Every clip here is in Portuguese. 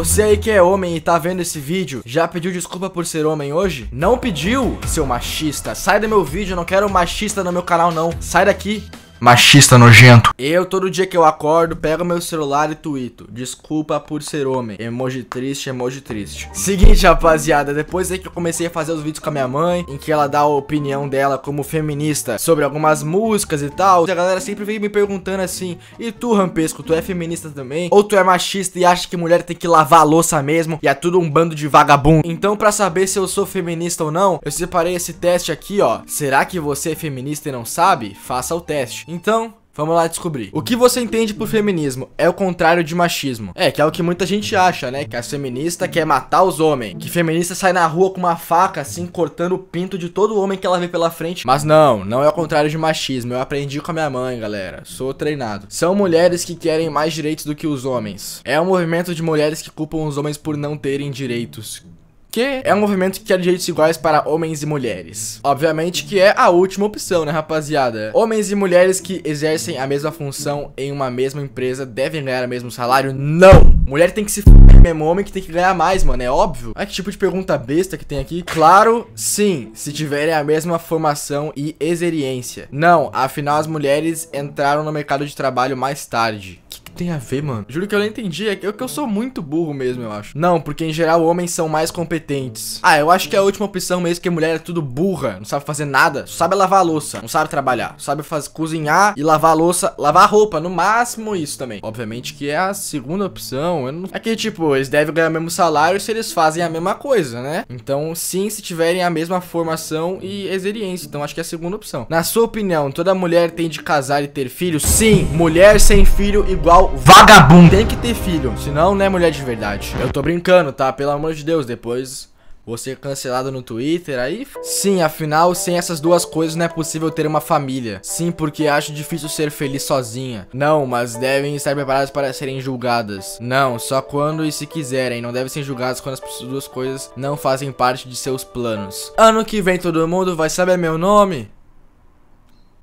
Você aí que é homem e tá vendo esse vídeo, já pediu desculpa por ser homem hoje? Não pediu, seu machista. Sai do meu vídeo, eu não quero machista no meu canal não. Sai daqui machista nojento. Eu, todo dia que eu acordo, pego meu celular e tuito. Desculpa por ser homem. Emoji triste, emoji triste. Seguinte, rapaziada, depois aí é que eu comecei a fazer os vídeos com a minha mãe, em que ela dá a opinião dela como feminista sobre algumas músicas e tal, a galera sempre vem me perguntando assim, e tu, Rampesco, tu é feminista também? Ou tu é machista e acha que mulher tem que lavar a louça mesmo e é tudo um bando de vagabundo? Então, pra saber se eu sou feminista ou não, eu separei esse teste aqui, ó. Será que você é feminista e não sabe? Faça o teste. Então, Vamos lá descobrir. O que você entende por feminismo é o contrário de machismo. É, que é o que muita gente acha, né? Que a feminista quer matar os homens. Que feminista sai na rua com uma faca, assim, cortando o pinto de todo homem que ela vê pela frente. Mas não, não é o contrário de machismo. Eu aprendi com a minha mãe, galera. Sou treinado. São mulheres que querem mais direitos do que os homens. É um movimento de mulheres que culpam os homens por não terem direitos que é um movimento que quer é direitos iguais para homens e mulheres. Obviamente que é a última opção, né, rapaziada? Homens e mulheres que exercem a mesma função em uma mesma empresa devem ganhar o mesmo salário? Não! Mulher tem que se fuder mesmo, homem que tem que ganhar mais, mano, é óbvio. Olha é que tipo de pergunta besta que tem aqui. Claro, sim, se tiverem a mesma formação e experiência. Não, afinal as mulheres entraram no mercado de trabalho mais tarde tem a ver, mano? Juro que eu não entendi. É que eu sou muito burro mesmo, eu acho. Não, porque em geral homens são mais competentes. Ah, eu acho que é a última opção mesmo, que a mulher é tudo burra. Não sabe fazer nada. Só sabe lavar a louça. Não sabe trabalhar. Sabe fazer, cozinhar e lavar a louça. Lavar a roupa, no máximo isso também. Obviamente que é a segunda opção. Não... É que, tipo, eles devem ganhar o mesmo salário se eles fazem a mesma coisa, né? Então, sim, se tiverem a mesma formação e experiência. Então, acho que é a segunda opção. Na sua opinião, toda mulher tem de casar e ter filho? Sim, mulher sem filho igual igual vagabundo. Tem que ter filho, senão não é mulher de verdade. Eu tô brincando, tá? Pelo amor de Deus, depois vou ser cancelado no Twitter, aí... Sim, afinal, sem essas duas coisas não é possível ter uma família. Sim, porque acho difícil ser feliz sozinha. Não, mas devem estar preparadas para serem julgadas. Não, só quando e se quiserem. Não devem ser julgadas quando as duas coisas não fazem parte de seus planos. Ano que vem todo mundo vai saber meu nome?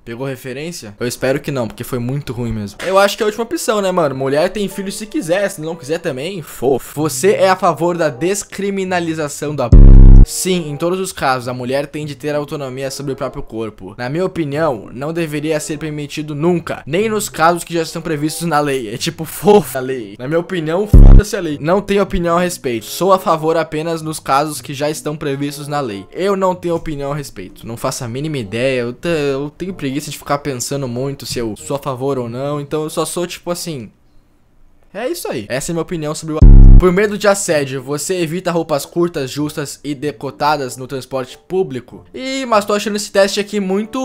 Pegou referência? Eu espero que não, porque foi muito ruim mesmo. Eu acho que é a última opção, né, mano? Mulher tem filho se quiser, se não quiser também, fofo. Você é a favor da descriminalização da Sim, em todos os casos, a mulher tem de ter autonomia sobre o próprio corpo. Na minha opinião, não deveria ser permitido nunca, nem nos casos que já estão previstos na lei. É tipo, fofa a lei. Na minha opinião, foda-se a lei. Não tenho opinião a respeito, sou a favor apenas nos casos que já estão previstos na lei. Eu não tenho opinião a respeito, não faço a mínima ideia, eu, eu tenho preguiça de ficar pensando muito se eu sou a favor ou não, então eu só sou tipo assim... É isso aí. Essa é a minha opinião sobre o por medo de assédio, você evita roupas curtas, justas e decotadas no transporte público? Ih, mas tô achando esse teste aqui muito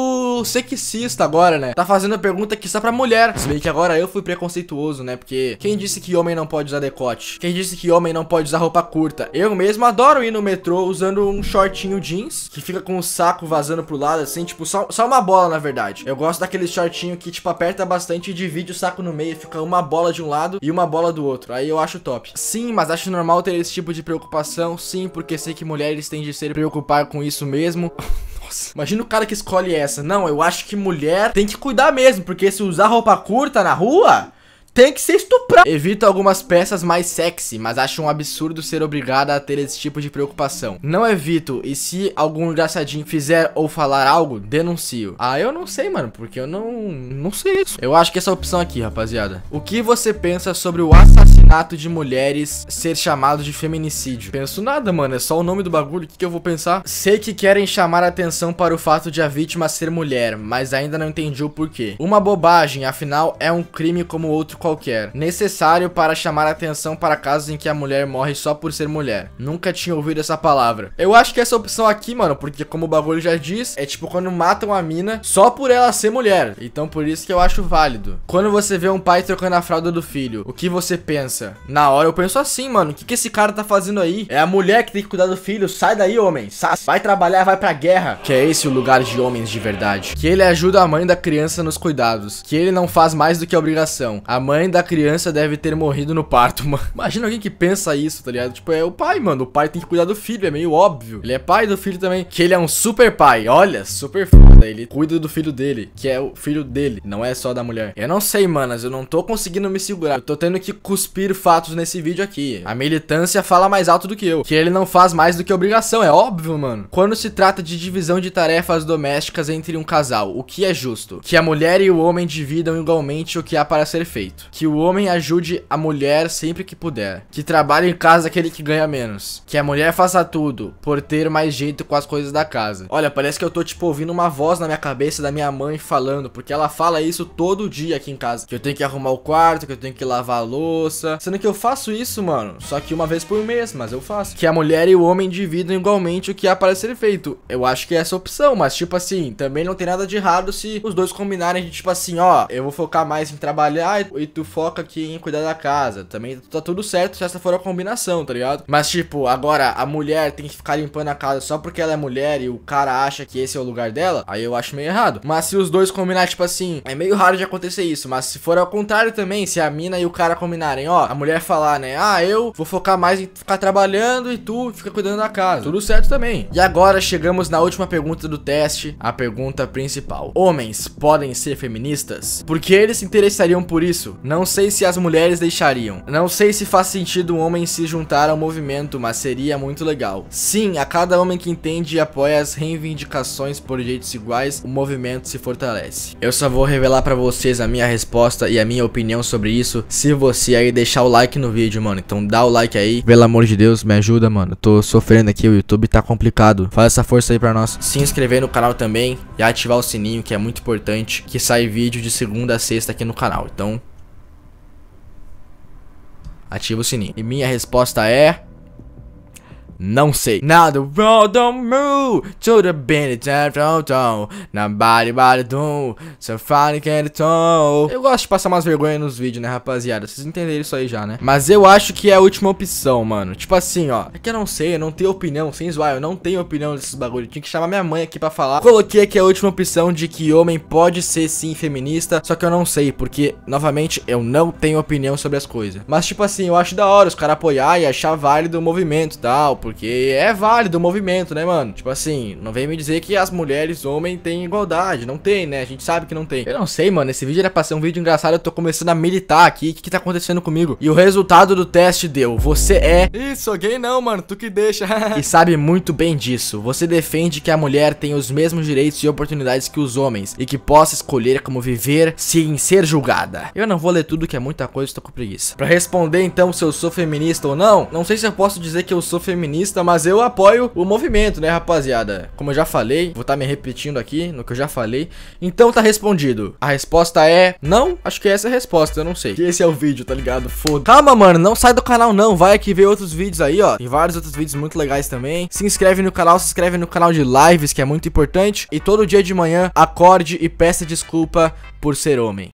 sexista agora, né? Tá fazendo a pergunta que só pra mulher. Se bem que agora eu fui preconceituoso, né? Porque quem disse que homem não pode usar decote? Quem disse que homem não pode usar roupa curta? Eu mesmo adoro ir no metrô usando um shortinho jeans, que fica com o saco vazando pro lado, assim, tipo, só, só uma bola, na verdade. Eu gosto daquele shortinho que, tipo, aperta bastante e divide o saco no meio, fica uma bola de um lado e uma bola do outro. Aí eu acho top. Sim, mas acho normal ter esse tipo de preocupação, sim, porque sei que mulheres têm de se preocupar com isso mesmo. Nossa, imagina o cara que escolhe essa. Não, eu acho que mulher tem que cuidar mesmo, porque se usar roupa curta na rua, tem que ser estuprado. Evito algumas peças mais sexy, mas acho um absurdo ser obrigada a ter esse tipo de preocupação. Não evito, e se algum engraçadinho fizer ou falar algo, denuncio. Ah, eu não sei, mano, porque eu não, não sei isso. Eu acho que essa opção aqui, rapaziada. O que você pensa sobre o assassino? Ato de mulheres ser chamado de feminicídio. Penso nada, mano, é só o nome do bagulho, o que, que eu vou pensar? Sei que querem chamar atenção para o fato de a vítima ser mulher, mas ainda não entendi o porquê. Uma bobagem, afinal é um crime como outro qualquer. Necessário para chamar atenção para casos em que a mulher morre só por ser mulher. Nunca tinha ouvido essa palavra. Eu acho que essa opção aqui, mano, porque como o bagulho já diz, é tipo quando matam a mina só por ela ser mulher. Então por isso que eu acho válido. Quando você vê um pai trocando a fralda do filho, o que você pensa? cabeça. Na hora eu penso assim, mano, o que, que esse cara tá fazendo aí? É a mulher que tem que cuidar do filho, sai daí, homem. vai trabalhar, vai pra guerra. Que é esse o lugar de homens de verdade. Que ele ajuda a mãe da criança nos cuidados. Que ele não faz mais do que a obrigação. A mãe da criança deve ter morrido no parto, mano. Imagina alguém que pensa isso, tá ligado? Tipo, é o pai, mano. O pai tem que cuidar do filho, é meio óbvio. Ele é pai do filho também. Que ele é um super pai. Olha, super foda. Ele cuida do filho dele, que é o filho dele. Não é só da mulher. Eu não sei, manas. Eu não tô conseguindo me segurar. Eu tô tendo que cuspir fatos nesse vídeo aqui. A militância fala mais alto do que eu, que ele não faz mais do que obrigação, é óbvio, mano. Quando se trata de divisão de tarefas domésticas entre um casal, o que é justo? Que a mulher e o homem dividam igualmente o que há para ser feito. Que o homem ajude a mulher sempre que puder. Que trabalhe em casa aquele que ganha menos. Que a mulher faça tudo, por ter mais jeito com as coisas da casa. Olha, parece que eu tô, tipo, ouvindo uma voz na minha cabeça da minha mãe falando, porque ela fala isso todo dia aqui em casa. Que eu tenho que arrumar o quarto, que eu tenho que lavar a louça, Sendo que eu faço isso, mano, só que uma vez por mês, mas eu faço. Que a mulher e o homem dividam igualmente o que há para ser feito. Eu acho que é essa opção, mas tipo assim, também não tem nada de errado se os dois combinarem de tipo assim, ó, eu vou focar mais em trabalhar e tu foca aqui em cuidar da casa. Também tá tudo certo se essa for a combinação, tá ligado? Mas tipo, agora a mulher tem que ficar limpando a casa só porque ela é mulher e o cara acha que esse é o lugar dela, aí eu acho meio errado. Mas se os dois combinarem, tipo assim, é meio raro de acontecer isso, mas se for ao contrário também, se a mina e o cara combinarem, ó, a mulher falar, né? Ah, eu vou focar mais em ficar trabalhando e tu fica cuidando da casa. Tudo certo também. E agora chegamos na última pergunta do teste, a pergunta principal. Homens podem ser feministas? Por que eles se interessariam por isso? Não sei se as mulheres deixariam. Não sei se faz sentido um homem se juntar ao movimento, mas seria muito legal. Sim, a cada homem que entende e apoia as reivindicações por direitos iguais, o movimento se fortalece. Eu só vou revelar para vocês a minha resposta e a minha opinião sobre isso se você aí deixar deixar o like no vídeo, mano. Então dá o like aí. Pelo amor de Deus, me ajuda, mano. Tô sofrendo aqui, o YouTube tá complicado. Faz essa força aí pra nós. Se inscrever no canal também e ativar o sininho, que é muito importante. Que sai vídeo de segunda a sexta aqui no canal. Então, ativa o sininho. E minha resposta é... Não sei. Now the world don't move to the beat of the drum, Nobody body so Somebody can do. Eu gosto de passar umas vergonhas nos vídeos, né, rapaziada? Vocês entenderam isso aí já, né? Mas eu acho que é a última opção, mano. Tipo assim, ó. É que eu não sei, eu não tenho opinião. Sem zoar, eu não tenho opinião desses bagulho. tinha que chamar minha mãe aqui pra falar. Coloquei aqui a última opção de que homem pode ser sim feminista. Só que eu não sei, porque, novamente, eu não tenho opinião sobre as coisas. Mas, tipo assim, eu acho da hora os caras apoiar e achar válido o movimento e tal. Porque porque é válido o movimento, né, mano? Tipo assim, não vem me dizer que as mulheres e homens têm igualdade. Não tem, né? A gente sabe que não tem. Eu não sei, mano. Esse vídeo era pra ser um vídeo engraçado. Eu tô começando a militar aqui. O que, que tá acontecendo comigo? E o resultado do teste deu. Você é... Isso, gay não, mano. Tu que deixa. e sabe muito bem disso. Você defende que a mulher tem os mesmos direitos e oportunidades que os homens. E que possa escolher como viver sem ser julgada. Eu não vou ler tudo que é muita coisa. Tô com preguiça. Pra responder, então, se eu sou feminista ou não. Não sei se eu posso dizer que eu sou feminista comunista, mas eu apoio o movimento, né, rapaziada? Como eu já falei, vou estar tá me repetindo aqui no que eu já falei. Então tá respondido. A resposta é não? Acho que é essa é a resposta, eu não sei. Esse é o vídeo, tá ligado? Foda. Calma, mano, não sai do canal não. Vai aqui ver outros vídeos aí, ó. Tem vários outros vídeos muito legais também. Se inscreve no canal, se inscreve no canal de lives, que é muito importante. E todo dia de manhã, acorde e peça desculpa por ser homem.